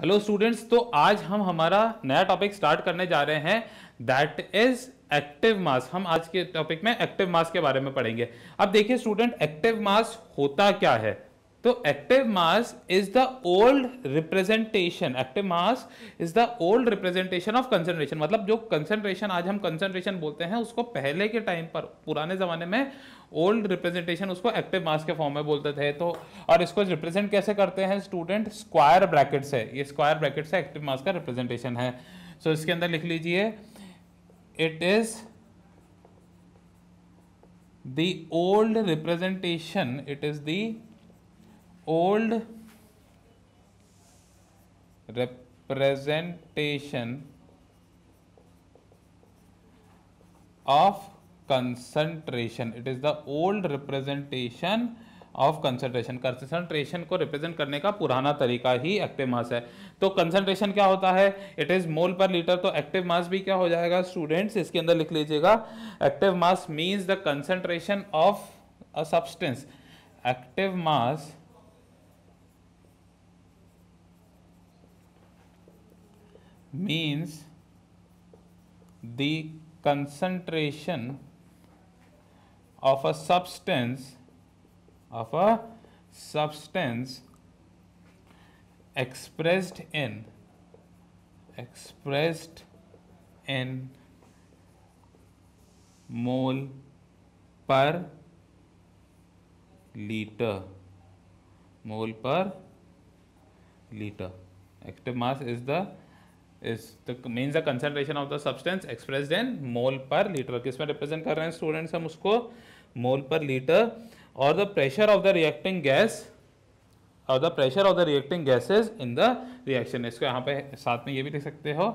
Hello students तो आज हम हमारा नया टॉपिक स्टार्ट करने जा रहे हैं दैट इज एक्टिव मास हम आज के टॉपिक में एक्टिव मास के बारे में पढ़ेंगे अब देखिए स्टूडेंट एक्टिव मास होता क्या है तो active mass is the old representation active mass is the old representation of concentration मतलब जो कंसेंट्रेशन आज हम कंसेंट्रेशन बोलते हैं उसको पहले के टाइम पर पुराने जमाने में ओल्ड रिप्रेजेंटेशन उसको एक्टिव मास के फॉर्म में बोलते थे तो और इसको रिप्रेजेंट कैसे करते हैं स्टूडेंट स्क्वायर ब्रैकेट से ये स्क्वायर ब्रैकेट से एक्टिव मास का रिप्रेजेंटेशन है सो so, इसके अंदर लिख लीजिए it is the old representation it is the old representation of concentration it is the old representation of concentration concentration को रिप्रेजेंट करने का पुराना तरीका ही एक्टिव मास है तो कंसंट्रेशन क्या होता है इट इज़ मोल पर लीटर तो एक्टिव मास भी क्या हो जाएगा स्टूडेंट्स इसके अंदर लिख लीजिएगा active mass means the concentration of a substance active mass means the concentration of a substance of a substance expressed in expressed in mole per liter mole per liter active mass is the is the means the concentration of the substance expressed in mole per liter किसमें represent kar rahe hain students hum usko mole पर litre और the pressure of the reacting gas और the pressure of the reacting gases in the reaction इसको यहाँ पे साथ में ये भी लिख सकते हो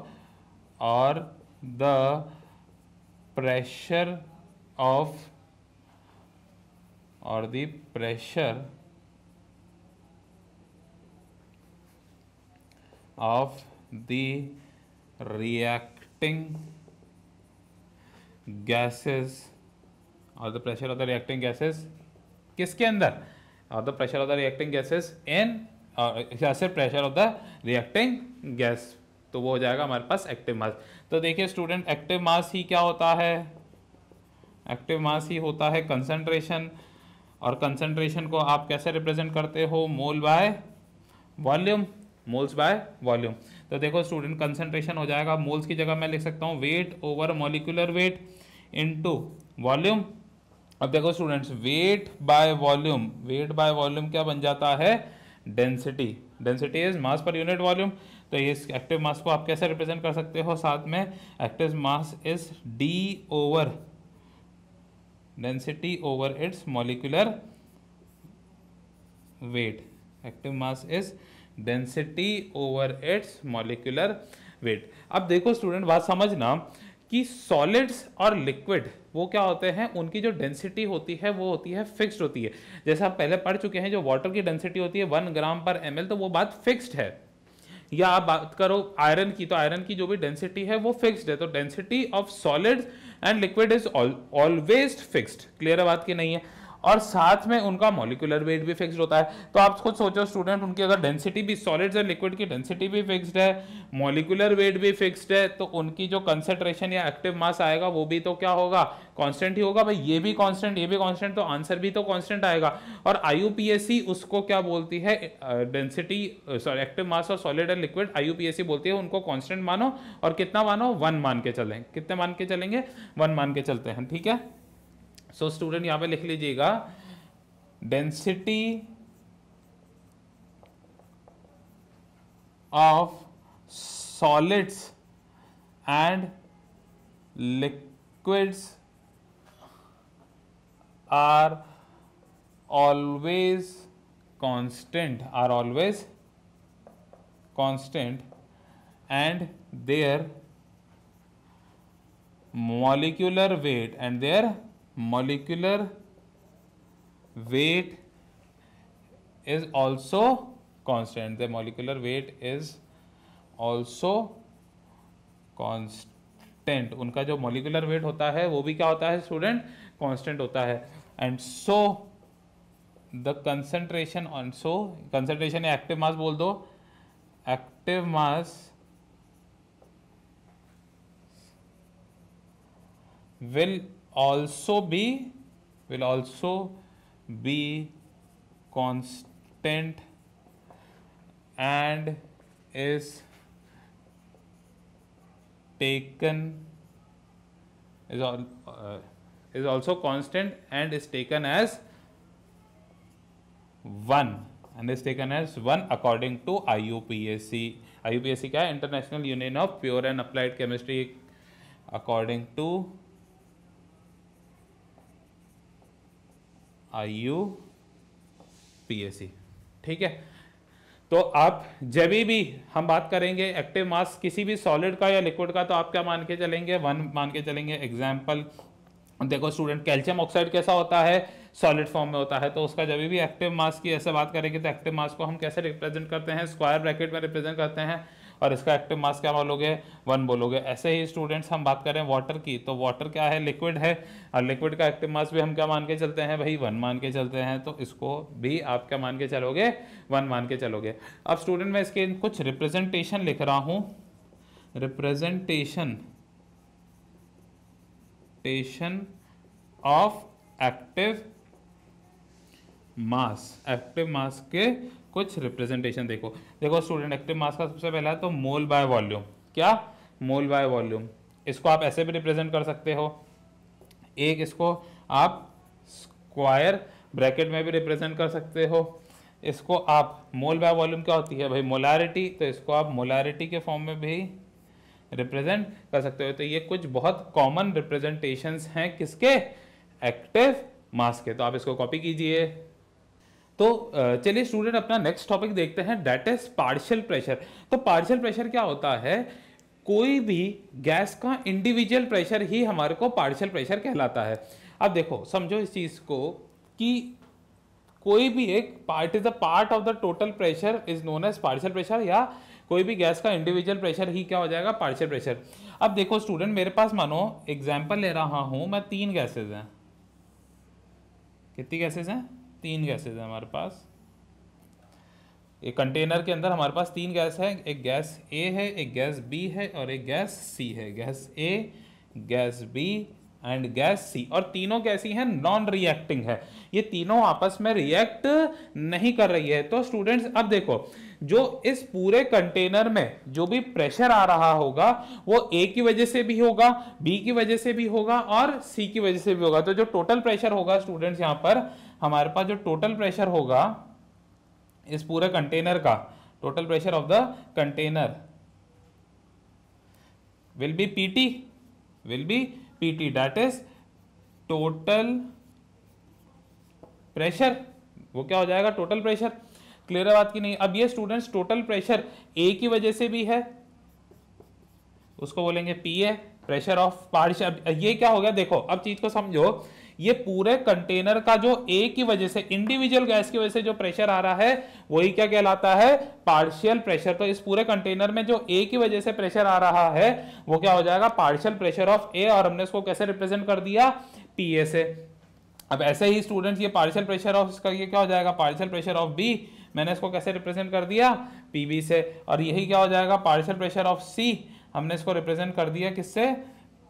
और द प्रेशर ऑफ और the pressure of the reacting gases और the pressure of the reacting gases किसके अंदर और the pressure of the reacting gases in सिर्फ pressure of the reacting gas तो वो हो जाएगा हमारे पास एक्टिव मास तो देखिए स्टूडेंट एक्टिव मास ही क्या होता है एक्टिव मास ही होता है कंसंट्रेशन और कंसंट्रेशन को आप कैसे रिप्रेजेंट करते हो mole by volume moles by volume तो देखो स्टूडेंट कंसंट्रेशन हो जाएगा मोल्स की जगह मैं लिख सकता हूँ weight over molecular weight into volume अब देखो students weight by volume weight by volume क्या बन जाता है density density is mass per unit volume तो इस एक्टिव मास को आप कैसे रिप्रेजेंट कर सकते हो साथ में active mass is D over density over its molecular weight active mass is density over its molecular weight अब देखो स्टूडेंट बात समझना कि सॉलिड्स और लिक्विड वो क्या होते हैं उनकी जो डेंसिटी होती है वो होती है फिक्स्ड होती है जैसे आप पहले पढ़ चुके हैं जो वाटर की डेंसिटी होती है वन ग्राम पर एम तो वो बात फिक्स्ड है या आप बात करो आयरन की तो आयरन की जो भी डेंसिटी है वो फिक्स्ड है तो density of solids and liquid is always fixed clear है बात की नहीं है और साथ में उनका मोलिकुलर वेट भी फिक्स्ड होता है तो आप खुद सोचो स्टूडेंट उनकी अगर डेंसिटी भी सॉलिड से लिक्विड की डेंसिटी भी फिक्स्ड है मॉलिकुलर वेट भी फिक्स्ड है तो उनकी जो कंसेंट्रेशन या एक्टिव मास आएगा वो भी तो क्या होगा कॉन्स्टेंट ही होगा भाई ये भी कॉन्स्टेंट ये भी कॉन्स्टेंट तो आंसर भी तो कॉन्स्टेंट आएगा और आईयूपीएससी उसको क्या बोलती है डेंसिटी सॉरी एक्टिव मास और सॉलिड एंड लिक्विड आईयूपीएससी बोलती है उनको कॉन्स्टेंट मानो और कितना मानो वन मान के चलें कितने मान के चलेंगे वन मान के चलते हैं ठीक है सो स्टूडेंट यहां पे लिख लीजिएगा density of solids and liquids are always constant are always constant and their molecular weight and their molecular weight is also constant the molecular weight is also constant उनका जो molecular weight होता है वो भी क्या होता है student constant होता है and so the concentration on so concentration या active mass बोल दो active mass will also be will also be constant and is taken is uh, is also constant and is taken as 1 and is taken as 1 according to IUPAC. IUPAC क्या International Union of Pure and Applied Chemistry according to I U P A C ठीक है तो आप जब भी हम बात करेंगे एक्टिव मास किसी भी सॉलिड का या लिक्विड का तो आप क्या मान के चलेंगे वन मान के चलेंगे एग्जाम्पल देखो स्टूडेंट कैल्शियम ऑक्साइड कैसा होता है सॉलिड फॉर्म में होता है तो उसका जब भी एक्टिव मास की ऐसे बात करेंगे तो एक्टिव मास को हम कैसे रिप्रेजेंट करते हैं स्क्वायर ब्रैकेट में रिप्रेजेंट करते हैं और इसका एक्टिव मास क्या बोलोगे वन बोलोगे ऐसे ही स्टूडेंट्स हम बात करें वाटर की तो वाटर क्या है लिक्विड है और लिक्विड का एक्टिव मास भी हम क्या मान के चलते हैं भाई वन मान के चलते हैं तो इसको भी आप क्या मान के चलोगे वन मान के चलोगे अब स्टूडेंट मैं इसके कुछ रिप्रेजेंटेशन लिख रहा हूँ रिप्रेजेंटेशन टेशन of active mass active mass के कुछ रिप्रेजेंटेशन देखो देखो स्टूडेंट एक्टिव मास का सबसे पहला तो मोल बाय वॉल्यूम क्या मोल बाय वॉल्यूम इसको आप ऐसे भी रिप्रेजेंट कर सकते हो एक इसको आप स्क्वायर ब्रैकेट में भी रिप्रेजेंट कर सकते हो इसको आप मोल बाय वॉल्यूम क्या होती है भाई मोलारिटी तो इसको आप मोलारिटी के फॉर्म में भी रिप्रेजेंट कर सकते हो तो ये कुछ बहुत कॉमन रिप्रेजेंटेशंस हैं किसके एक्टिव मास के तो आप इसको कॉपी कीजिए तो चलिए स्टूडेंट अपना नेक्स्ट टॉपिक देखते हैं डेट इज पार्शियल प्रेशर तो पार्शियल प्रेशर क्या होता है कोई भी गैस का इंडिविजुअल प्रेशर ही हमारे को पार्शियल प्रेशर कहलाता है अब देखो समझो इस चीज़ को कि कोई भी एक part is a part of the total pressure is known as partial pressure या कोई भी गैस का इंडिविजुअल प्रेशर ही क्या हो जाएगा पार्शियल प्रेशर अब देखो स्टूडेंट मेरे पास मानो एग्जाम्पल ले रहा हूँ मैं तीन गैसेज हैं कितनी गैसेज हैं तीन हम्म। गैसेज हैं हमारे पास एक कंटेनर के अंदर हमारे पास तीन गैस है एक गैस ए है एक गैस बी है और एक गैस सी है gas A gas B and gas C और तीनों कैसी हैं नॉन रिएक्टिंग है ये तीनों आपस में रिएक्ट नहीं कर रही है तो स्टूडेंट्स अब देखो जो इस पूरे कंटेनर में जो भी प्रेशर आ रहा होगा वो ए की वजह से भी होगा बी की वजह से भी होगा और सी की वजह से भी होगा तो जो टोटल प्रेशर होगा स्टूडेंट्स यहाँ पर हमारे पास जो टोटल प्रेशर होगा इस पूरे कंटेनर का total pressure of the container P T will be P T that is total pressure वो क्या हो जाएगा टोटल प्रेशर क्लियर बात की नहीं अब ये स्टूडेंट्स टोटल प्रेशर ए की वजह से भी है उसको बोलेंगे P A pressure of partial ये क्या हो गया देखो अब चीज को समझो ये पूरे कंटेनर का जो ए की वजह से इंडिविजुअल गैस की वजह से जो प्रेशर आ रहा है वही क्या कहलाता है पार्शियल प्रेशर तो इस पूरे कंटेनर में जो ए की वजह से प्रेशर आ रहा है वो क्या हो जाएगा पार्शियल प्रेशर ऑफ ए और हमने इसको कैसे रिप्रेजेंट कर दिया पी ए से अब ऐसे ही स्टूडेंट्स ये पार्शियल प्रेशर ऑफ इसका ये क्या हो जाएगा पार्शियल प्रेशर ऑफ बी मैंने इसको कैसे रिप्रेजेंट कर दिया पीबी से और यही क्या हो जाएगा पार्शियल प्रेशर ऑफ सी हमने इसको रिप्रेजेंट कर दिया किससे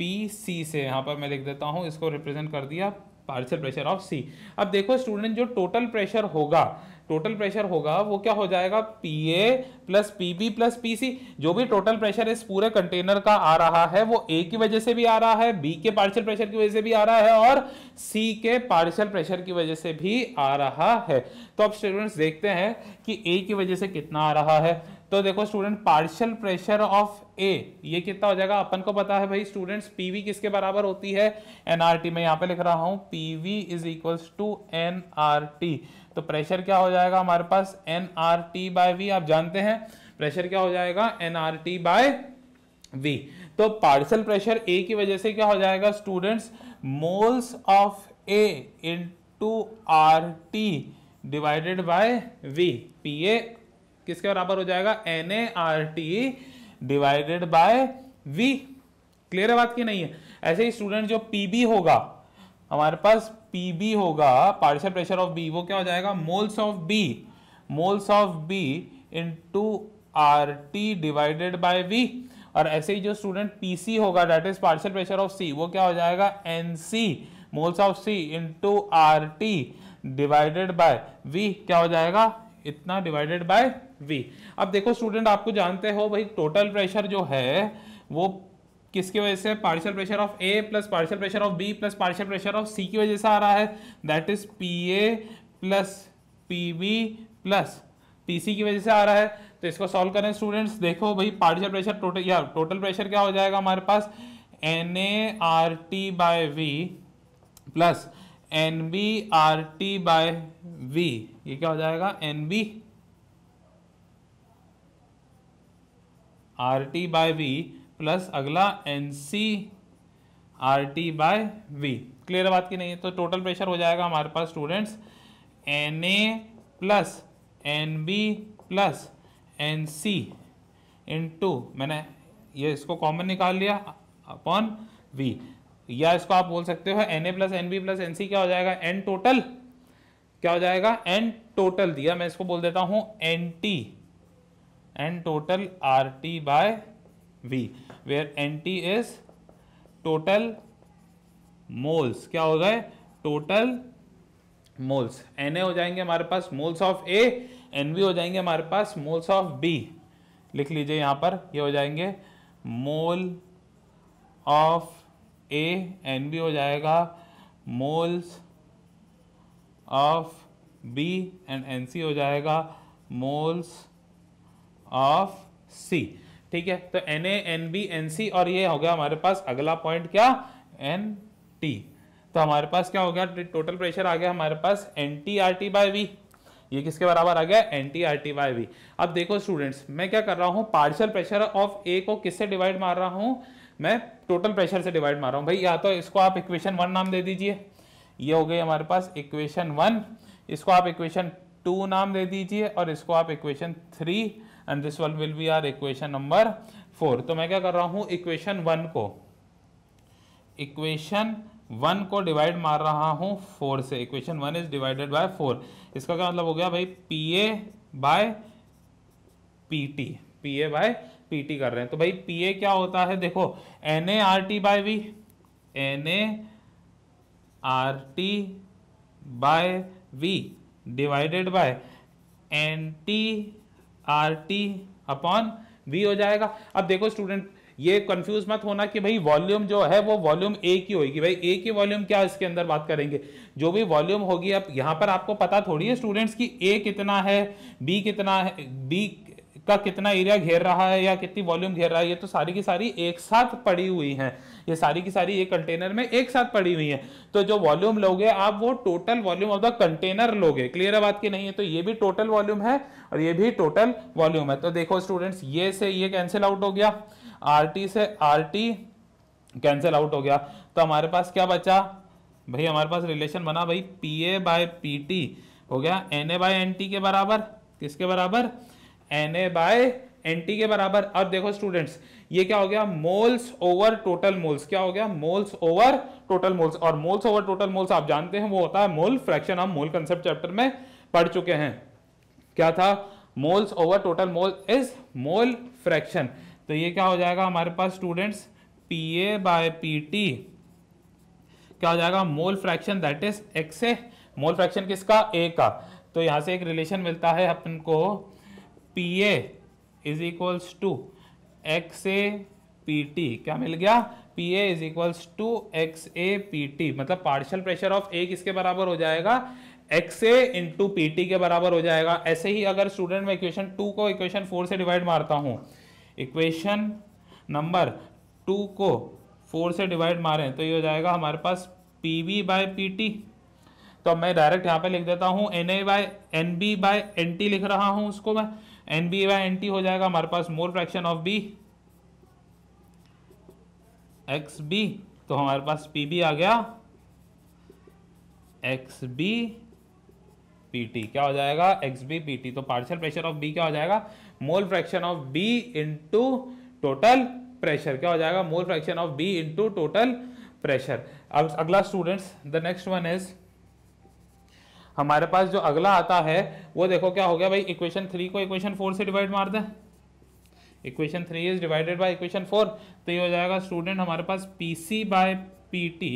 पी सी से यहाँ पर मैं लिख देता हूँ इसको रिप्रेजेंट कर दिया पार्शियल प्रेशर ऑफ सी अब देखो स्टूडेंट जो टोटल प्रेशर होगा टोटल प्रेशर होगा वो क्या हो जाएगा P A plus P B plus P C जो भी टोटल प्रेशर इस पूरे कंटेनर का आ रहा है वो ए की वजह से भी आ रहा है बी के पार्शियल प्रेशर की वजह से भी आ रहा है और सी के पार्शियल प्रेशर की वजह से भी आ रहा है तो अब स्टूडेंट्स देखते हैं कि ए की वजह से कितना आ रहा है तो देखो student partial pressure of A ये कितना हो जाएगा अपन को पता है भाई स्टूडेंट्स पीवी किसके बराबर होती है एनआरटी में यहाँ पे लिख रहा हूँ PV is equals to NRT तो प्रेशर क्या हो जाएगा हमारे पास एनआरटी बाय वी आप जानते हैं प्रेशर क्या हो जाएगा एनआरटी बाय वी तो पार्शियल प्रेशर ए की वजह से क्या हो जाएगा students moles of A into R T divided by V P A किसके बराबर हो जाएगा N A R T divided by V clear है बात की नहीं है ऐसे ही स्टूडेंट जो पीबी होगा हमारे पास पीबी होगा पार्शियल प्रेशर ऑफ बी वो क्या हो जाएगा moles of B moles of B into R T divided by V और ऐसे ही जो स्टूडेंट पीसी होगा that is partial pressure of C वो क्या हो जाएगा N C moles of C into R T divided by V क्या हो जाएगा इतना डिवाइडेड बाय वी अब देखो स्टूडेंट आपको जानते हो भाई टोटल प्रेशर जो है वो किसकी वजह से partial pressure of A plus partial pressure of B plus partial pressure of C की वजह से आ रहा है that is P A plus P B plus P C की वजह से आ रहा है तो इसको सॉल्व करें स्टूडेंट्स देखो भाई पार्शियल प्रेशर टोटल या टोटल प्रेशर क्या हो जाएगा हमारे पास N A R T by V plus N B R T by V ये क्या हो जाएगा N B R T by V plus अगला N C R T by V clear बात की नहीं है तो टोटल प्रेशर हो जाएगा हमारे पास students N A plus N B plus N C into मैंने ये इसको कॉमन निकाल लिया अपॉन वी या इसको आप बोल सकते हो N A plus N B plus N C क्या हो जाएगा एन टोटल क्या हो जाएगा एन टोटल दिया मैं इसको बोल देता हूं N T N total R T by V where N T is total moles क्या हो गए टोटल मोल्स एन ए हो जाएंगे हमारे पास moles of A N B हो जाएंगे हमारे पास मोल्स ऑफ बी लिख लीजिए यहां पर ये हो जाएंगे mole of A N B हो जाएगा moles of B and N C हो जाएगा मोल्स ऑफ सी ठीक है तो N A N B N C और ये हो गया हमारे पास अगला पॉइंट क्या एन टी तो हमारे पास क्या हो गया टोटल प्रेशर आ गया हमारे पास N T R T by V ये किसके बराबर आ गया N T R T by V अब देखो स्टूडेंट्स मैं क्या कर रहा हूँ पार्शियल प्रेशर ऑफ ए को किससे डिवाइड मार रहा हूँ मैं टोटल प्रेशर से डिवाइड मार रहा हूँ भाई या तो इसको आप इक्वेशन वन नाम दे दीजिए ये हो गई हमारे पास इक्वेशन वन इसको आप इक्वेशन टू नाम दे दीजिए और इसको आप equation three and this one will be our equation number four तो मैं क्या कर रहा हूँ इक्वेशन वन को इक्वेशन वन को डिवाइड मार रहा हूँ फोर से equation one is divided by four इसका क्या मतलब हो गया भाई P A by P T P A by PT कर रहे हैं तो भाई पीए क्या होता है देखो N A R T by V N A R T by V divided by N T R T upon V हो जाएगा अब देखो स्टूडेंट ये कंफ्यूज मत होना कि भाई वॉल्यूम जो है वो वॉल्यूम ए की होगी भाई ए की वॉल्यूम क्या इसके अंदर बात करेंगे जो भी वॉल्यूम होगी अब यहां पर आपको पता थोड़ी है स्टूडेंट्स की ए कितना है बी कितना है बी का कितना एरिया घेर रहा है या कितनी वॉल्यूम घेर रहा है ये तो सारी की सारी एक साथ पड़ी हुई है ये सारी की सारी एक कंटेनर में एक साथ पड़ी हुई है तो जो वॉल्यूम लोगे आप वो total volume of the container लोगे क्लियर है बात की नहीं है तो ये भी टोटल वॉल्यूम है और ये भी टोटल वॉल्यूम है तो देखो स्टूडेंट्स ये से ये कैंसिल आउट हो गया आर से आर कैंसिल आउट हो गया तो हमारे पास क्या बचा भाई हमारे पास रिलेशन बना भाई P A by P T हो गया N A by N T के बराबर किसके बराबर N A by N T के बराबर अब देखो स्टूडेंट्स ये क्या हो गया मोल्स ओवर टोटल मोल्स क्या हो गया मोल्स ओवर टोटल मोल्स और मोल्स ओवर टोटल मोल्स आप जानते हैं वो होता है मोल फ्रैक्शन हम मोल कंसेप्ट चैप्टर में पढ़ चुके हैं क्या था moles over total mole is mole fraction तो ये क्या हो जाएगा हमारे पास students P A by P T क्या हो जाएगा mole fraction that is X A mole fraction किसका ए का तो यहां से एक रिलेशन मिलता है अपन को P A is equals to X A P T क्या मिल गया P A is equals to X A P T मतलब पार्शियल प्रेशर ऑफ ए किसके बराबर हो जाएगा X A into P T के बराबर हो जाएगा ऐसे ही अगर स्टूडेंट में इक्वेशन टू को इक्वेशन फोर से डिवाइड मारता हूँ इक्वेशन नंबर टू को फोर से डिवाइड मारें तो ये हो जाएगा हमारे पास P B by P T तो मैं डायरेक्ट यहाँ पे लिख देता हूँ N A by N B by N T लिख रहा हूँ उसको मैं N B by N T हो जाएगा हमारे पास mole fraction of B X B तो हमारे पास पी बी आ गया एक्स बी पी टी क्या हो जाएगा एक्स बी पी टी तो पार्शियल प्रेशर ऑफ बी क्या हो जाएगा mole fraction of B into total pressure क्या हो जाएगा mole fraction of B into total pressure अब अगला students the next one is हमारे पास जो अगला आता है वो देखो क्या हो गया भाई इक्वेशन थ्री को इक्वेशन फोर से डिवाइड मार दें equation three is divided by equation four तो ये हो जाएगा स्टूडेंट हमारे पास P C by P T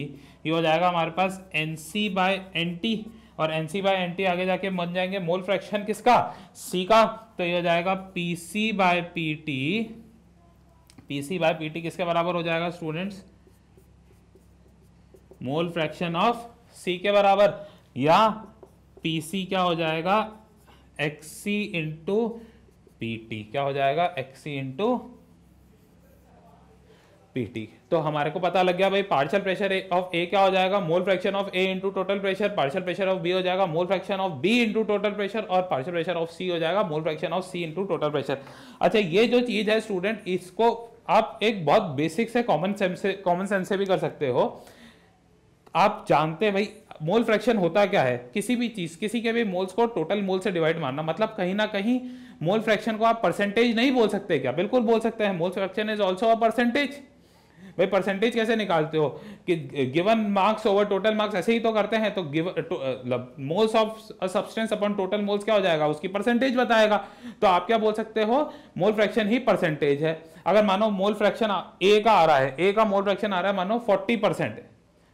ये हो जाएगा हमारे पास N C by N T और N C by N T आगे जाके बन जाएंगे मोल फ्रैक्शन किसका सी का तो ये हो जाएगा P C by P T P C by P T किसके बराबर हो जाएगा students mole fraction of C के बराबर या पी क्या हो जाएगा एक्स सी इंटू पी क्या हो जाएगा एक्स सी इंटू पी तो हमारे को पता लग गया भाई पार्शियल प्रेशर ऑफ ए क्या हो जाएगा mole fraction of A into total pressure partial pressure of B हो जाएगा mole fraction of B into total pressure और पार्शियल प्रेशर ऑफ सी हो जाएगा mole fraction of C into total pressure अच्छा ये जो चीज़ है स्टूडेंट इसको आप एक बहुत बेसिक से कॉमन सेंस से कॉमन सेंस से भी कर सकते हो आप जानते हैं भाई मोल फ्रैक्शन होता क्या है किसी भी चीज किसी के भी मोल्स को टोटल मोल से डिवाइड मारना मतलब कहीं ना कहीं मोल फ्रैक्शन को आप परसेंटेज नहीं बोल सकते क्या बिल्कुल बोल सकते हैं mole fraction is also a percentage भाई परसेंटेज कैसे निकालते हो कि given marks over total marks ऐसे ही तो करते हैं तो गिव मोल्स ऑफ सब्सटेंस अपन टोटल मोल्स क्या हो जाएगा उसकी परसेंटेज बताएगा तो आप क्या बोल सकते हो मोल फ्रैक्शन ही परसेंटेज है अगर मानो मोल फ्रैक्शन ए का आ रहा है ए का मोल फ्रैक्शन आ रहा है मानो फोर्टी परसेंट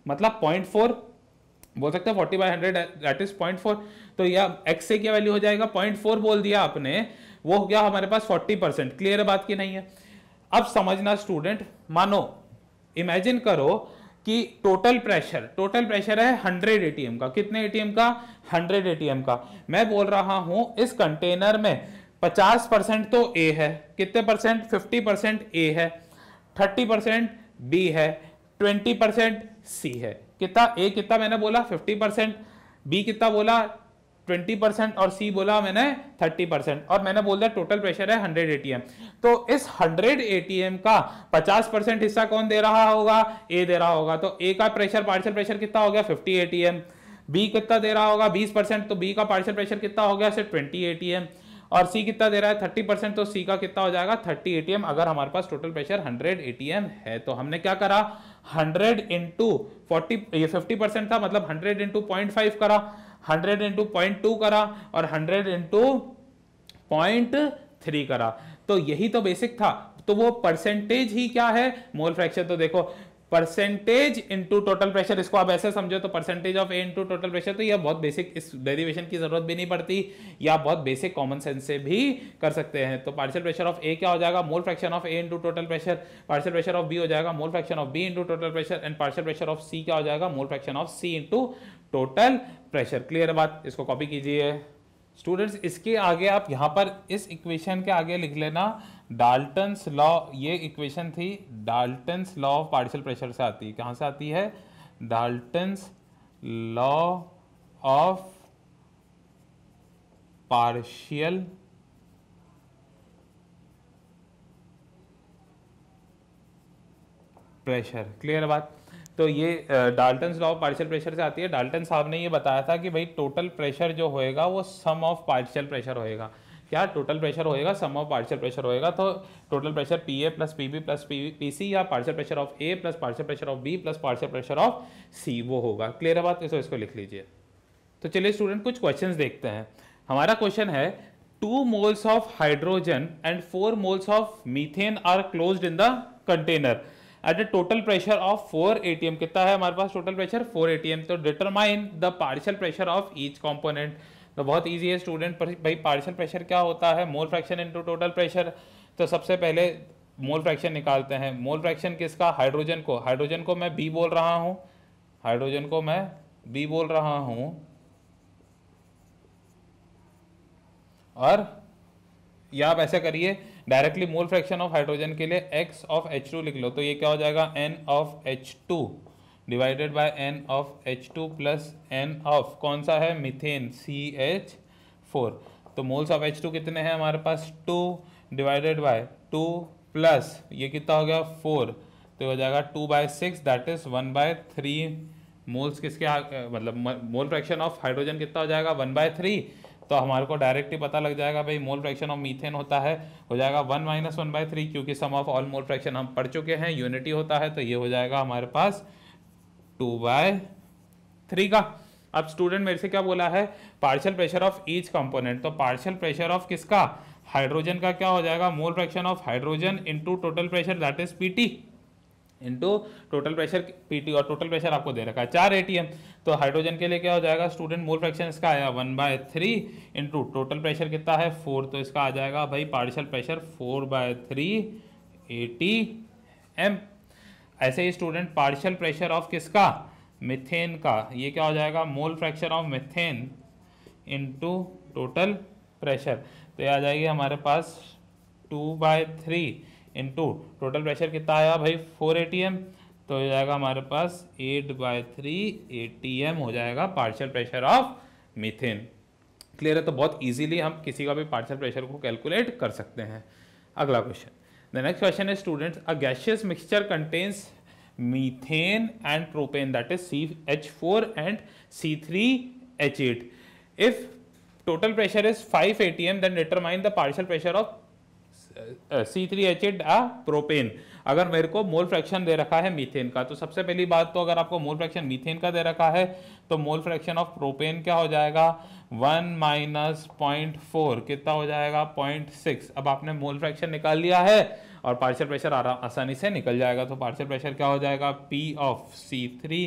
मतलब पॉइंट फोर बोल सकते हैं forty by hundred that is point four तो या एक्स से क्या वैल्यू हो जाएगा पॉइंट फोर बोल दिया आपने वो हो गया हमारे पास फोर्टी परसेंट क्लियर बात की नहीं है अब समझना स्टूडेंट मानो इमेजिन करो कि टोटल प्रेशर टोटल प्रेशर है हंड्रेड एटीएम का कितने एटीएम का हंड्रेड एटीएम का मैं बोल रहा हूं इस कंटेनर में पचास परसेंट तो ए है कितने परसेंट फिफ्टी परसेंट ए है थर्टी परसेंट बी है ट्वेंटी परसेंट सी है कितना ए कितना मैंने बोला फिफ्टी परसेंट बी कितना बोला ट्वेंटी परसेंट और सी बोला मैंने थर्टी परसेंट और मैंने बोल दिया टोटल प्रेशर है हंड्रेड एटीएम तो इस हंड्रेड एटीएम का पचास परसेंट हिस्सा कौन दे रहा होगा ए दे रहा होगा तो ए का प्रेशर पार्शियल प्रेशर कितना हो गया फिफ्टी एटीएम बी कितना दे रहा होगा बीस परसेंट तो बी का पार्शियल प्रेशर कितना हो गया सिर्फ ट्वेंटी एटीएम और सी कितना दे रहा है थर्टी परसेंट तो सी का कितना हो जाएगा थर्टी एटीएम अगर हमारे पास टोटल प्रेशर हंड्रेड एटीएम है तो हमने क्या करा हंड्रेड इंटू फोर्टी ये फिफ्टी परसेंट था मतलब हंड्रेड इंटू पॉइंट फाइव करा हंड्रेड इंटू पॉइंट टू करा और हंड्रेड इंटू पॉइंट थ्री करा तो यही तो बेसिक था तो वो परसेंटेज ही क्या है मोल फ्रैक्शन तो देखो परसेंटेज इंटू टोटल प्रेशर इसको आप ऐसे समझो तो percentage of A into total pressure तो यह बहुत बेसिक इस डेरिवेशन की जरूरत भी नहीं पड़ती या बहुत बेसिक कॉमन सेंस से भी कर सकते हैं तो पार्शियल प्रेशर ऑफ ए क्या हो जाएगा mole fraction of A into total pressure partial pressure of B हो जाएगा mole fraction of B into total pressure and partial pressure of C क्या हो जाएगा mole fraction of C into total pressure clear है बात इसको copy कीजिए students इसके आगे आप यहाँ पर इस इक्वेशन के आगे लिख लेना डाल्टन्स लॉ ये इक्वेशन थी Dalton law of partial pressure से आती है कहाँ से आती है Dalton's law of partial pressure clear बात तो ये Dalton law of partial pressure से आती है डाल्टन साहब ने ये बताया था कि भाई टोटल प्रेशर जो होएगा वो सम ऑफ पार्शियल प्रेशर होएगा क्या टोटल प्रेशर होएगा सम ऑफ पार्शियल प्रेशर होएगा तो total pressure P A plus P B plus P C या partial pressure of A plus partial pressure of B plus partial pressure of C वो होगा clear है बात तो इसको लिख लीजिए तो चलिए स्टूडेंट कुछ क्वेश्चन देखते हैं हमारा क्वेश्चन है two moles of hydrogen and four moles of methane are close in the container at a total pressure of four A कितना है हमारे पास टोटल प्रेशर फोर ए तो determine the partial pressure of each component तो बहुत easy है student भाई पार्शियल प्रेशर क्या होता है mole fraction into total pressure तो सबसे पहले मोल फ्रैक्शन निकालते हैं मोल फ्रैक्शन किसका हाइड्रोजन को हाइड्रोजन को मैं बी बोल रहा हूँ हाइड्रोजन को मैं बी बोल रहा हूँ और या आप ऐसा करिए directly mole fraction of hydrogen के लिए एक्स ऑफ एच टू लिख लो तो ये क्या हो जाएगा N of H two divided by N of H two plus N of कौन सा है मिथेन सी एच फोर तो मोल्स ऑफ एच टू कितने हैं हमारे पास two divided by two plus ये कितना हो गया फोर तो हो जाएगा two by six that is one by three moles किसके मतलब मोल फ्रैक्शन ऑफ हाइड्रोजन कितना हो जाएगा वन बाय थ्री तो हमारे को डायरेक्टली पता लग जाएगा भाई मोल फ्रैक्शन ऑफ मीथेन होता है हो जाएगा one minus one by three क्योंकि sum of all mole fraction हम पढ़ चुके हैं यूनिटी होता है तो ये हो जाएगा हमारे पास टू बाय थ्री का अब स्टूडेंट मेरे से क्या बोला है partial pressure of each component तो पार्शियल प्रेशर ऑफ किसका हाइड्रोजन का क्या हो जाएगा mole fraction of hydrogen into total pressure that is PT into total pressure PT और टोटल प्रेशर आपको दे रखा है चार एम तो हाइड्रोजन के लिए क्या हो जाएगा स्टूडेंट मोल फ्रैक्शन इसका आया one by three into total pressure कितना है फोर तो इसका आ जाएगा भाई partial pressure four by three T M ऐसे ही स्टूडेंट पार्शियल प्रेशर ऑफ किसका मिथेन का ये क्या हो जाएगा mole fracture of methane into total pressure तो ये आ जाएगी हमारे पास two by three into total pressure कितना आया भाई फोर ए टी एम तो हो जाएगा हमारे पास eight by three A T M हो जाएगा partial pressure of methane clear है तो बहुत इजीली हम किसी का भी पार्शियल प्रेशर को कैलकुलेट कर सकते हैं अगला क्वेश्चन द नेक्स्ट क्वेश्चन है students a gaseous mixture contains methane and propane that is C H four and C three H eight if total pressure is five A T M then determine the partial pressure of C three H eight uh propane अगर मेरे को mole fraction दे रखा है methane का तो सबसे पहली बात तो अगर आपको मोल फ्रैक्शन मीथेन का दे रखा है तो मोल फ्रैक्शन ऑफ प्रोपेन क्या हो जाएगा वन माइनस पॉइंट फोर कितना हो जाएगा पॉइंट सिक्स अब आपने मोल फ्रैक्शन निकाल लिया है और पार्शियल प्रेशर आसानी से निकल जाएगा तो पार्शियल प्रेशर क्या हो जाएगा P of C three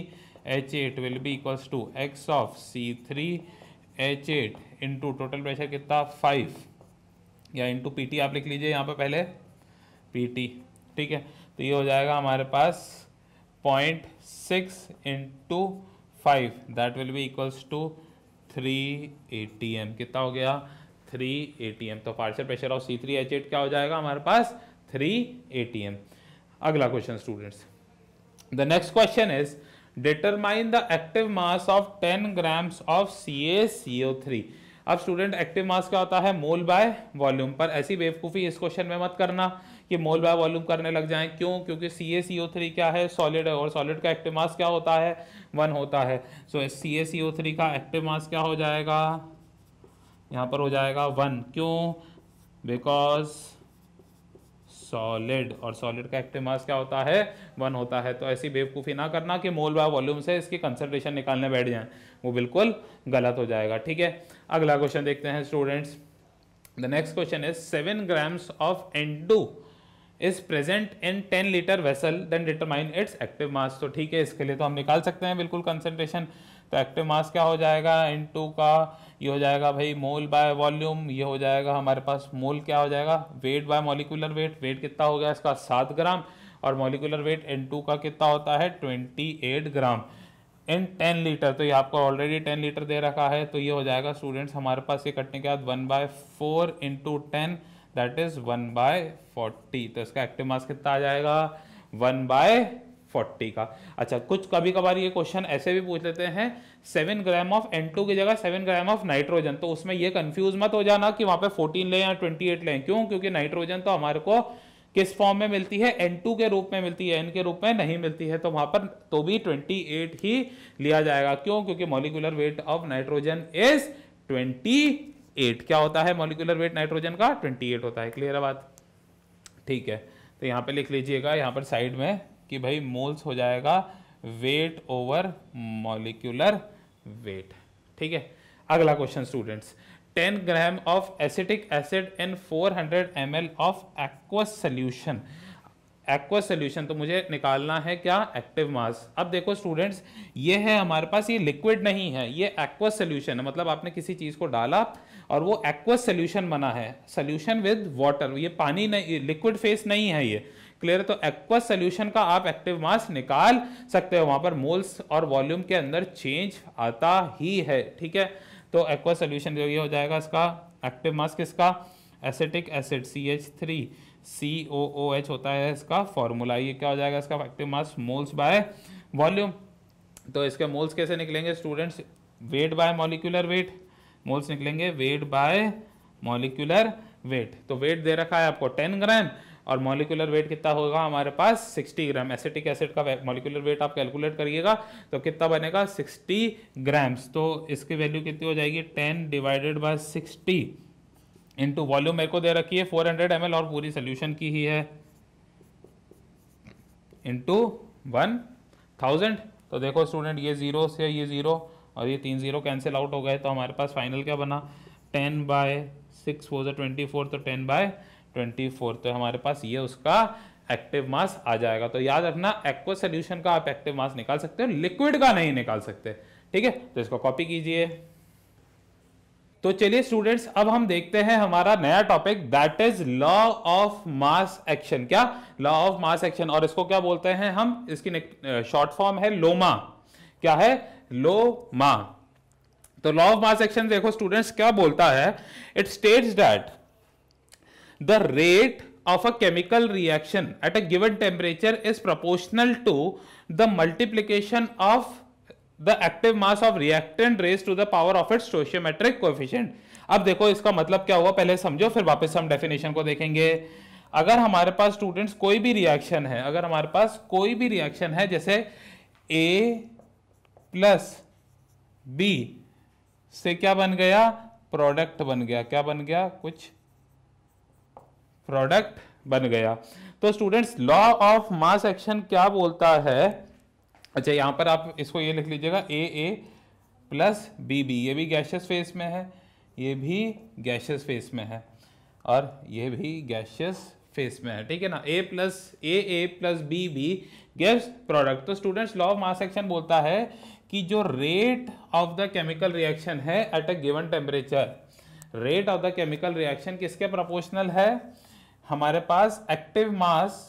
H eight will be equals to X of C three H eight into total pressure कितना फाइव या इंटू पी टी आप लिख लीजिए यहाँ पे पहले पी टी ठीक है तो ये हो जाएगा हमारे पास point six into five that will be equals to three A T M कितना हो गया थ्री ए टी एम तो partial pressure of C three H eight क्या हो जाएगा हमारे पास थ्री ए टी एम अगला question students the next question is determine the active mass of ten grams of C A C O three अब student active mass क्या होता है मोल बाय वॉल्यूम पर ऐसी बेवकूफ़ी इस क्वेश्चन में मत करना कि मोल बाय वॉल्यूम करने लग जाएं क्यों क्योंकि सी ए सी ओ थ्री क्या है सॉलिड है और सॉलिड का एक्टिव मास क्या होता है वन होता है सो सी ए सी ओ थ्री का एक्टिव मास क्या हो जाएगा यहाँ पर हो जाएगा वन क्यों बिकॉज सॉलिड और सॉलिड का एक्टिव मास क्या होता है वन होता है तो ऐसी बेवकूफ़ी ना करना कि मोल बाय वॉल्यूम से इसकी कंसनट्रेशन निकालने बैठ जाएं वो बिल्कुल गलत हो जाएगा ठीक है अगला क्वेश्चन देखते हैं students the next question is seven grams of N two is present in ten litre vessel then determine its active mass तो ठीक है इसके लिए तो हम निकाल सकते हैं बिल्कुल कंसनट्रेशन तो एक्टिव मास क्या हो जाएगा इन टू का ये हो जाएगा भाई मोल बाय वॉल्यूम ये हो जाएगा हमारे पास मोल क्या हो जाएगा weight by molecular weight weight कितना हो गया इसका सात ग्राम और मॉलिकुलर वेट इन टू का कितना होता है twenty eight gram in ten litre तो ये आपको ऑलरेडी टेन लीटर दे रखा है तो ये हो जाएगा स्टूडेंट्स हमारे पास ये कटने के बाद one by four into ten that is one by forty तो इसका एक्टिव मास कितना आ जाएगा वन बाय फोर्टी का अच्छा कुछ कभी कभार ये क्वेश्चन ऐसे भी पूछ लेते हैं seven gram of N two की जगह सेवन ग्राम ऑफ नाइट्रोजन तो उसमें ये कंफ्यूज मत हो जाना कि वहां पे फोर्टीन लें या ट्वेंटी एट लें क्यों क्योंकि नाइट्रोजन तो हमारे को किस फॉर्म में मिलती है एन टू के रूप में मिलती है एन के रूप में नहीं मिलती है तो वहां पर तो भी ट्वेंटी एट ही लिया जाएगा क्यों क्योंकि molecular weight of nitrogen is twenty eight क्या होता है मोलिकुलर वेट नाइट्रोजन का ट्वेंटी एट होता है क्लियर है बात ठीक है तो यहाँ पे लिख लीजिएगा यहाँ पर साइड में कि भाई मोल्स हो जाएगा वेट ओवर मोलिकुलर वेट ठीक है अगला question students 10 gram of acetic acid in 400 M L of aqueous solution aqueous solution तो मुझे निकालना है क्या एक्टिव मास अब देखो स्टूडेंट्स ये है हमारे पास ये लिक्विड नहीं है ये एक्वस सोल्यूशन है मतलब आपने किसी चीज़ को डाला और वो एक्वस सोल्यूशन बना है सोल्यूशन विद वाटर ये पानी नहीं लिक्विड फेस नहीं है ये क्लियर तो एक्वस सोल्यूशन का आप एक्टिव मास निकाल सकते हो वहाँ पर मोल्स और वॉल्यूम के अंदर चेंज आता ही है ठीक है तो एक्वा सोल्यूशन जो ये हो जाएगा इसका एक्टिव मास किसका acetic acid C H three C O O H होता है इसका फॉर्मूला ये क्या हो जाएगा इसका फैक्टिव मास मोल्स बाय वॉल्यूम तो इसके मोल्स कैसे निकलेंगे students weight by molecular weight moles निकलेंगे वेट बाय मॉलिक्यूलर वेट तो वेट दे रखा है आपको टेन ग्राम और मॉलिकुलर वेट कितना होगा हमारे पास 60 ग्राम एसिटिक एसिड का मॉलिकुलर वेट आप कैलकुलेट करिएगा तो कितना बनेगा 60 ग्राम्स तो इसकी वैल्यू कितनी हो जाएगी 10 divided by sixty into volume मेरे को दे रखी है 400 हंड्रेड और पूरी सोल्यूशन की ही है इनटू वन थाउजेंड तो देखो स्टूडेंट ये ज़ीरो से ये ज़ीरो और ये तीन ज़ीरो कैंसिल आउट हो गए तो हमारे पास फाइनल क्या बना ten by six four twenty four तो टेन बाय ट्वेंटी फोर तो हमारे पास ये उसका एक्टिव मास आ जाएगा तो याद रखना एक्व सोल्यूशन का आप एक्टिव मास निकाल सकते हो लिक्विड का नहीं निकाल सकते ठीक है तो इसको कॉपी कीजिए तो चलिए स्टूडेंट्स अब हम देखते हैं हमारा नया topic that is law of mass action क्या लॉ ऑफ मास एक्शन और इसको क्या बोलते हैं हम इसकी शॉर्ट फॉर्म है लोमा क्या है लोमा तो लॉ ऑफ मास एक्शन देखो स्टूडेंट्स क्या बोलता है it states that the rate of a chemical reaction at a given temperature is proportional to the multiplication of the active mass of reactant raise to the power of its stoichiometric coefficient अब देखो इसका मतलब क्या हुआ पहले समझो फिर वापस हम डेफिनेशन को देखेंगे अगर हमारे पास स्टूडेंट्स कोई भी रिएक्शन है अगर हमारे पास कोई भी रिएक्शन है जैसे ए प्लस बी से क्या बन गया प्रोडक्ट बन गया क्या बन गया कुछ प्रोडक्ट बन गया तो students law of mass action क्या बोलता है अच्छा यहाँ पर आप इसको ये लिख लीजिएगा A A plus B B ये भी गैशियस फेस में है ये भी गैशियस फेस में है और ये भी गैशियस फेस में है ठीक है ना A plus A A plus B B gas product तो students law of mass action बोलता है कि जो rate of the chemical reaction है at a given temperature rate of the chemical reaction किसके प्रोपोर्शनल है हमारे पास active mass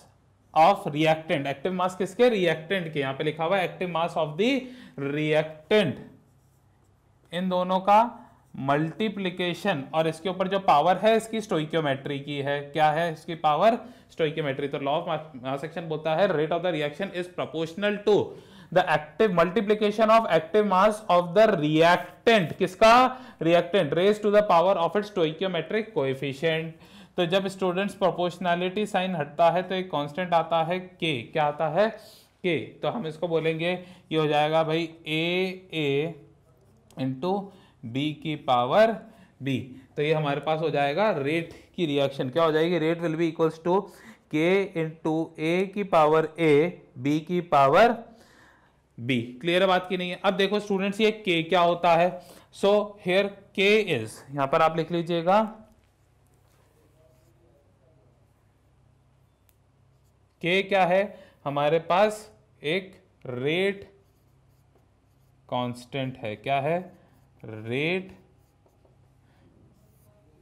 of reactant active mass किसके रिएक्टेंट के यहां पे लिखा हुआ active mass of the reactant इन दोनों का मल्टीप्लीकेशन और इसके ऊपर जो पावर है इसकी स्टोइक्योमेट्री की है क्या है इसकी पावर स्टोइक्योमेट्री तो लॉ ऑफ मास एक्शन बोलता है rate of the reaction is proportional to the active multiplication of active mass of the reactant किसका reactant raise to the power of it stoichiometric coefficient तो जब students proportionality sign हटता है तो एक constant आता है के क्या आता है के तो हम इसको बोलेंगे ये हो जाएगा भाई ए ए इंटू बी की पावर बी तो ये हमारे पास हो जाएगा रेट की रिएक्शन क्या हो जाएगी rate will be equals to के इंटू ए की पावर ए बी की पावर बी क्लियर बात की नहीं है अब देखो स्टूडेंट्स ये के क्या होता है सो हेयर के इज यहाँ पर आप लिख लीजिएगा के क्या है हमारे पास एक रेट कांस्टेंट है क्या है रेट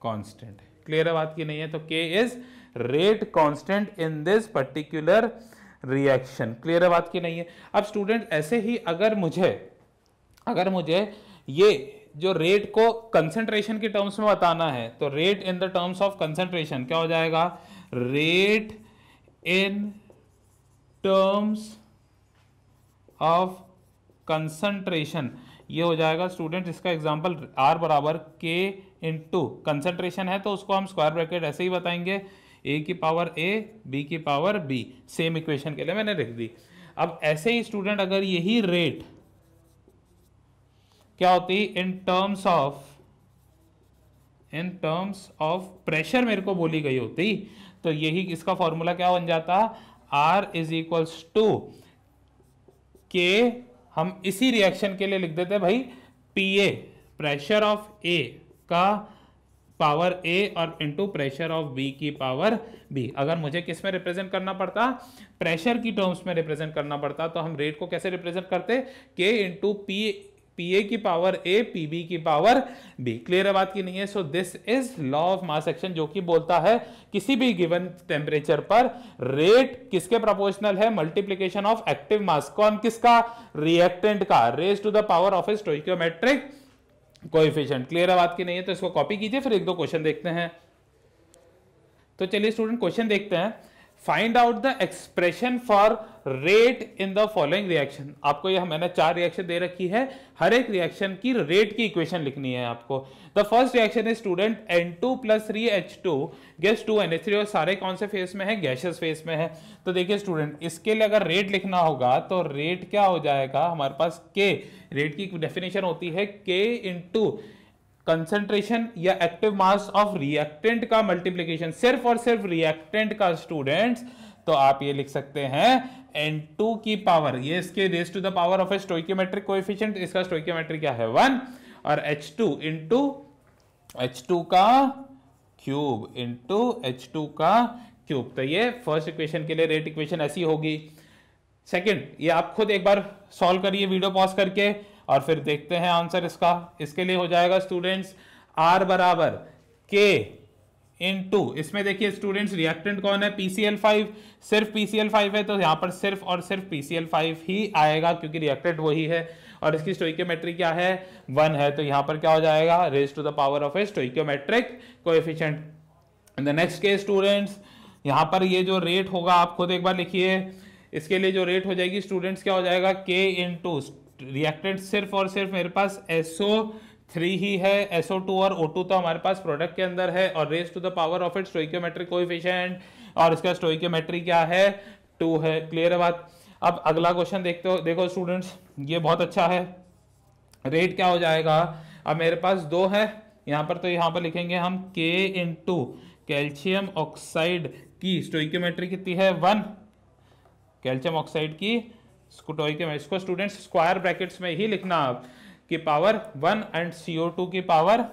कांस्टेंट क्लियर है बात की नहीं है तो K is rate constant in this particular reaction clear है बात की नहीं है अब स्टूडेंट ऐसे ही अगर मुझे अगर मुझे ये जो रेट को कंसेंट्रेशन के टर्म्स में बताना है तो rate in the terms of concentration क्या हो जाएगा rate in terms of concentration ये हो जाएगा स्टूडेंट इसका एग्जाम्पल आर बराबर के इंटू कंसेंट्रेशन है तो उसको हम स्क्वायर ब्रैकेट ऐसे ही बताएंगे ए की पावर ए बी की पावर बी सेम इक्वेशन के लिए मैंने लिख दी अब ऐसे ही स्टूडेंट अगर यही रेट क्या होती in terms of in terms of pressure मेरे को बोली गई होती तो यही इसका फॉर्मूला क्या बन जाता आर इज इक्वल्स टू के हम इसी रिएक्शन के लिए लिख देते भाई P A pressure of A का पावर ए और इंटू प्रेशर ऑफ बी की पावर बी अगर मुझे किस में रिप्रेजेंट करना पड़ता प्रेशर की टर्म्स में रिप्रेजेंट करना पड़ता तो हम रेट को कैसे रिप्रेजेंट करते के इंटू पी पी ए की पावर ए पी बी की पावर बी क्लियर है बात की नहीं है so this is law of mass action जो कि बोलता है किसी भी गिवन टेम्परेचर पर रेट किसके प्रोपोर्शनल है मल्टीप्लीकेशन ऑफ एक्टिव मास कौन किसका रिएक्टेंट का raise to the power of a stoichiometric coefficient clear है बात की नहीं है तो इसको कॉपी कीजिए फिर एक दो क्वेश्चन देखते हैं तो चलिए स्टूडेंट क्वेश्चन देखते हैं find out the expression for rate in the following reaction आपको यह मैंने चार रिएक्शन दे रखी है हर एक रिएक्शन की रेट की इक्वेशन लिखनी है आपको the first reaction is student N two plus three H two gas two N H three और सारे कौन से फेस में है गैशेस फेस में है तो देखिए स्टूडेंट इसके लिए अगर रेट लिखना होगा तो रेट क्या हो जाएगा हमारे पास के रेट की डेफिनेशन होती है के इंटू कंसेंट्रेशन या एक्टिव मास ऑफ रिएक्टेंट का मल्टीप्लीकेशन सिर्फ और सिर्फ रिएक्टेंट का स्टूडेंट्स तो आप ये लिख सकते हैं एन टू की पावर ये इसके raise to the power of a stoichiometric coefficient इसका स्टोकियोमेट्रिक क्या है वन और एच टू इंटू टू का क्यूब इंटू टू का क्यूब तो ये फर्स्ट इक्वेशन के लिए रेट इक्वेशन ऐसी होगी सेकंड ये आप खुद एक बार सॉल्व करिए वीडियो पॉज करके और फिर देखते हैं आंसर इसका इसके लिए हो जाएगा स्टूडेंट्स आर बराबर के इन टू इसमें देखिए स्टूडेंट्स रिएक्टेंट कौन है पीसीएल फाइव सिर्फ पीसीएल फाइव है तो यहाँ पर सिर्फ और सिर्फ पीसीएल फाइव ही आएगा क्योंकि रिएक्टेंट वही है और इसकी स्टोइक्योमेट्री क्या है वन है तो यहाँ पर क्या हो जाएगा raise to the power of a stoichiometric coefficient the next के स्टूडेंट्स यहाँ पर ये जो रेट होगा आप खुद एक बार लिखिए इसके लिए जो रेट हो जाएगी स्टूडेंट्स क्या हो जाएगा के इन टू रिएक्टेंट सिर्फ और सिर्फ मेरे पास एसओ थ्री ही है एसओ टू और ओ टू तो हमारे पास प्रोडक्ट के अंदर है और raise to the power of it stoichiometric coefficient और इसका स्टोइकोमेट्री क्या है टू है क्लियर है बात अब अगला क्वेश्चन देखते हो देखो स्टूडेंट्स ये बहुत अच्छा है रेट क्या हो जाएगा अब मेरे पास दो है यहाँ पर तो यहाँ पर लिखेंगे हम के इंटू कैल्शियम ऑक्साइड की स्टोइकोमेट्री कितनी है वन कैल्शियम ऑक्साइड की इसको के है इसको स्टूडेंट्स स्क्वायर ब्रैकेट्स में ही लिखना आप की power one and CO two की पावर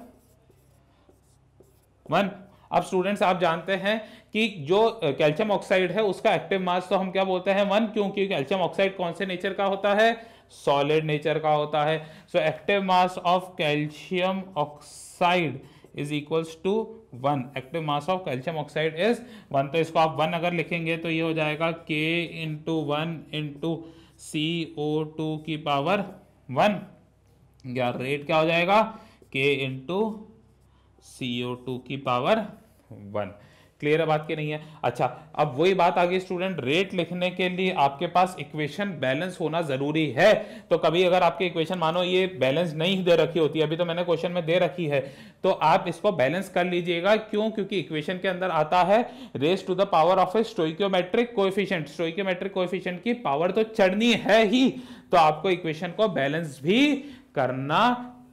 वन अब स्टूडेंट्स आप जानते हैं कि जो कैल्शियम ऑक्साइड है उसका एक्टिव मास तो हम क्या बोलते हैं वन क्योंकि कैल्शियम ऑक्साइड कौन से नेचर का होता है सॉलिड नेचर का होता है so active mass of calcium oxide is equals to one active mass of calcium oxide is one तो इसको आप वन अगर लिखेंगे तो ये हो जाएगा K into one into C O two की पावर वन या रेट क्या हो जाएगा K into C O two की पावर वन क्लियर है बात की नहीं है अच्छा अब वही बात आ गई स्टूडेंट रेट लिखने के लिए आपके पास इक्वेशन बैलेंस होना जरूरी है तो कभी अगर आपके इक्वेशन मानो ये बैलेंस नहीं दे रखी होती अभी तो मैंने क्वेश्चन में दे रखी है तो आप इसको बैलेंस कर लीजिएगा क्यों क्योंकि इक्वेशन के अंदर आता है raise to the power of a stoichiometric coefficient stoichiometric coefficient की पावर तो चढ़नी है ही तो आपको इक्वेशन को बैलेंस भी करना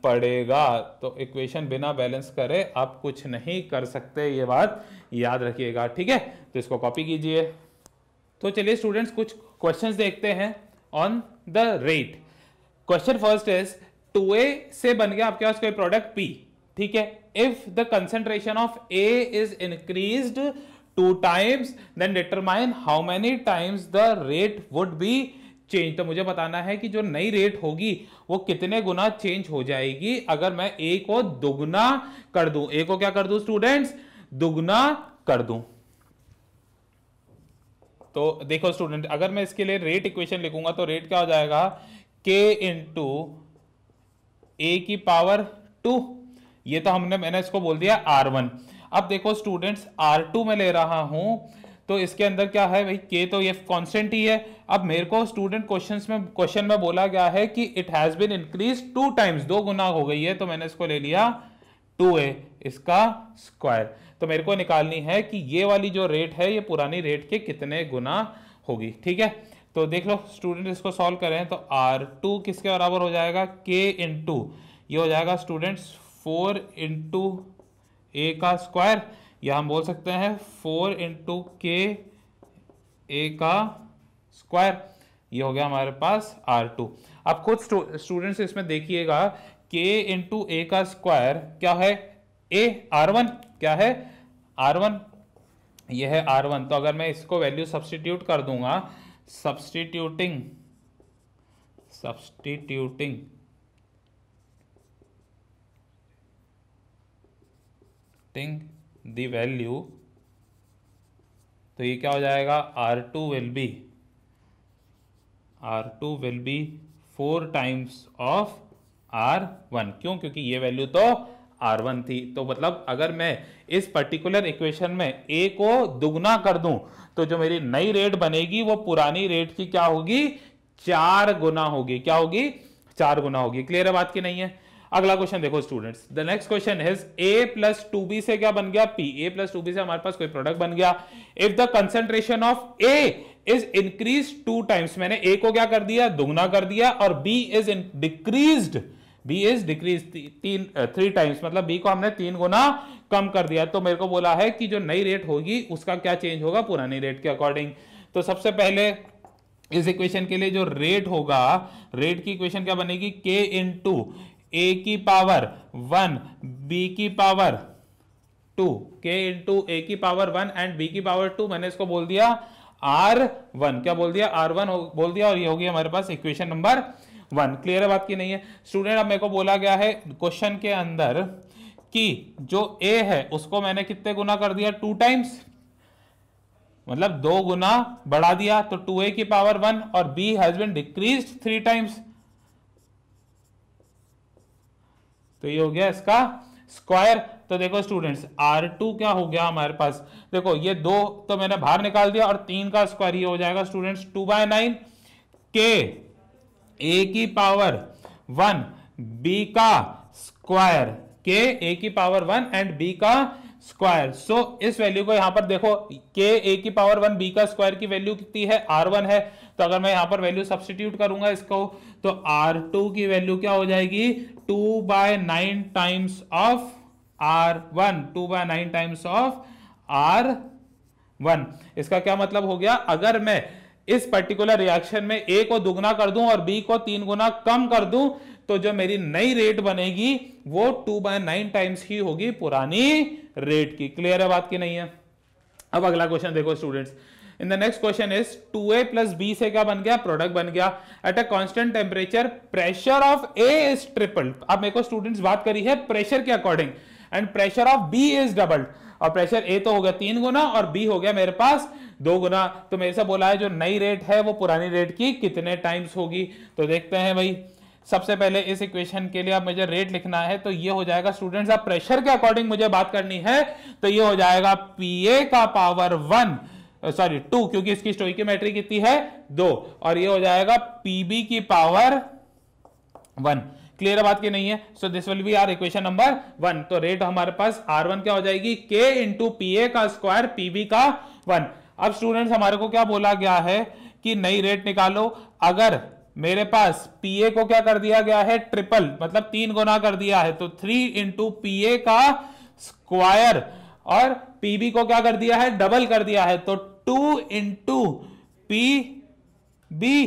पड़ेगा तो इक्वेशन बिना बैलेंस करे आप कुछ नहीं कर सकते ये बात याद रखिएगा ठीक है तो इसको कॉपी कीजिए तो चलिए स्टूडेंट्स कुछ क्वेश्चंस देखते हैं on the rate question first is two A से बन गया आपके पास कोई प्रोडक्ट पी ठीक है if the concentration of A is increase two times then determine how many times the rate would be change तो मुझे बताना है कि जो नई रेट होगी वो कितने गुना चेंज हो जाएगी अगर मैं ए को दुगुना कर दू ए को क्या कर दू स्टूडेंट्स दुगुना कर दू तो देखो स्टूडेंट अगर मैं इसके लिए रेट इक्वेशन लिखूंगा तो रेट क्या हो जाएगा के इंटू ए की पावर टू ये तो हमने मैंने इसको बोल दिया आर वन अब देखो स्टूडेंट्स आर टू में ले रहा हूं तो इसके अंदर क्या है भाई के तो ये कॉन्स्टेंट ही है अब मेरे को स्टूडेंट क्वेश्चंस में क्वेश्चन में बोला गया है कि it has been increase two times दो गुना हो गई है तो मैंने इसको ले लिया टू ए इसका स्क्वायर तो मेरे को निकालनी है कि ये वाली जो रेट है ये पुरानी रेट के कितने गुना होगी ठीक है तो देख लो स्टूडेंट इसको सॉल्व करें तो आर टू किसके बराबर हो जाएगा के इन टू ये हो जाएगा स्टूडेंट्स फोर इंटू ए का स्क्वायर या हम बोल सकते हैं फोर इंटू के ए का स्क्वायर ये हो गया हमारे पास आर टू अब खुद स्टूडेंट्स इसमें देखिएगा के इंटू ए का स्क्वायर क्या है ए आर वन क्या है आर वन ये है आर वन तो अगर मैं इसको वैल्यू सब्सटीट्यूट कर दूंगा सब्सटीट्यूटिंग सब्सटीट्यूटिंग टिंग दी वैल्यू तो ये क्या हो जाएगा R two will be R two will be four times of R one क्यों क्योंकि ये वैल्यू तो आर वन थी तो मतलब अगर मैं इस पर्टिकुलर इक्वेशन में ए को दुगना कर दूं तो जो मेरी नई रेट बनेगी वो पुरानी रेट की क्या होगी चार गुना होगी क्या होगी चार गुना होगी क्लियर है बात की नहीं है अगला क्वेश्चन देखो students the next question is A plus two B से क्या बन गया P A plus two B से हमारे पास कोई प्रोडक्ट बन गया if the concentration of A is increase two times मैंने ए को क्या कर दिया दुगना कर दिया और B is decrease B is decrease तीन थ्री टाइम्स मतलब बी को हमने तीन गुना कम कर दिया तो मेरे को बोला है कि जो नई रेट होगी उसका क्या चेंज होगा पुरानी रेट के अकॉर्डिंग तो सबसे पहले इस इक्वेशन के लिए जो रेट होगा रेट की इक्वेशन क्या बनेगी के इन टू ए की पावर वन बी की पावर टू के इंटू ए की पावर वन एंड बी की पावर टू मैंने इसको बोल दिया आर वन क्या बोल दिया आर वन बोल दिया और ये होगी हमारे पास इक्वेशन नंबर वन क्लियर है बात की नहीं है स्टूडेंट अब मेरे को बोला गया है क्वेश्चन के अंदर कि जो ए है उसको मैंने कितने गुना कर दिया टू टाइम्स मतलब दो गुना बढ़ा दिया तो टू ए की पावर वन और B has been decrease three times तो ये हो गया इसका स्क्वायर तो देखो स्टूडेंट्स R2 क्या हो गया हमारे पास देखो ये दो तो मैंने बाहर निकाल दिया और तीन का स्क्वायर ये हो जाएगा स्टूडेंट्स टू बाय नाइन के ए की पावर वन बी का स्क्वायर के ए की पावर वन एंड बी का स्क्वायर सो so, इस वैल्यू को यहां पर देखो के ए की पावर वन बी का स्क्वायर की वैल्यू कितनी है आर वन है तो अगर मैं यहां पर वैल्यू सब्सटीट्यूट करूंगा इसको तो आर टू की वैल्यू क्या हो जाएगी two by nine times of R one two by nine times of R one इसका क्या मतलब हो गया अगर मैं इस पर्टिकुलर रिएक्शन में ए को दुगना कर दूं और बी को तीन गुना कम कर दूं तो जो मेरी नई रेट बनेगी वो टू बाय नाइन टाइम्स ही होगी पुरानी रेट की क्लियर है बात की नहीं है अब अगला क्वेश्चन देखो students in the next question is 2a plus B से क्या बन गया प्रोडक्ट बन गया at a constant temperature pressure of A is triple अब मेरे को स्टूडेंट्स बात करी है प्रेशर के according and pressure of B is doubled और प्रेशर ए तो हो गया तीन गुना और बी हो गया मेरे पास दो गुना तो मेरे से बोला है जो नई रेट है वो पुरानी रेट की कितने टाइम्स होगी तो देखते हैं भाई सबसे पहले इस इक्वेशन के लिए आप मुझे रेट लिखना है तो ये हो जाएगा स्टूडेंट्स आप प्रेशर के अकॉर्डिंग मुझे बात करनी है तो ये हो जाएगा पी ए का power one sorry uh, two क्योंकि इसकी स्टोइकीमेट्री कितनी है दो और ये हो जाएगा पीबी की पावर वन क्लियर बात की नहीं है so this will be our equation number one तो रेट हमारे पास आर वन क्या हो जाएगी के इंटू पी ए का स्क्वायर पीबी का वन अब स्टूडेंट्स हमारे को क्या बोला गया है कि नई रेट निकालो अगर मेरे पास पीए को क्या कर दिया गया है ट्रिपल मतलब तीन गुना कर दिया है तो थ्री इंटू पी ए का स्क्वायर और पीबी को क्या कर दिया है डबल कर दिया है तो टू इंटू पी बी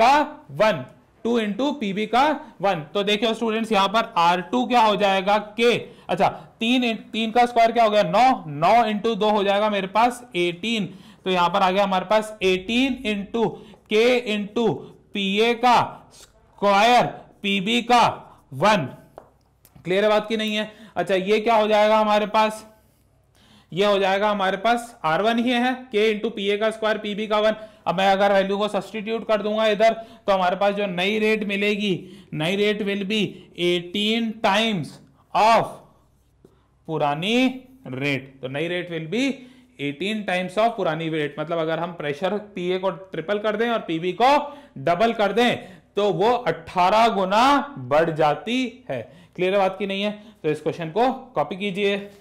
का वन टू इंटू पीबी का वन तो देखियो स्टूडेंट्स यहां पर आर टू क्या हो जाएगा के अच्छा तीन तीन का स्क्वायर क्या हो गया नौ नौ इंटू दो हो जाएगा मेरे पास एटीन तो यहां पर आ गया हमारे पास eighteen into K into P A का स्क्वायर पीबी का वन क्लियर है बात की नहीं है अच्छा ये क्या हो जाएगा हमारे पास ये हो जाएगा हमारे पास आर वन ही है के इंटू पी ए का स्क्वायर पी बी का वन अब मैं अगर वैल्यू को सब्सटीट्यूट कर दूंगा इधर तो हमारे पास जो नई रेट मिलेगी नई rate will be eighteen times of पुरानी रेट तो नई rate will be 18 times of पुरानी रेट मतलब अगर हम प्रेशर ए को ट्रिपल कर दें और पीबी को डबल कर दें तो वो 18 गुना बढ़ जाती है क्लियर बात की नहीं है तो इस क्वेश्चन को कॉपी कीजिए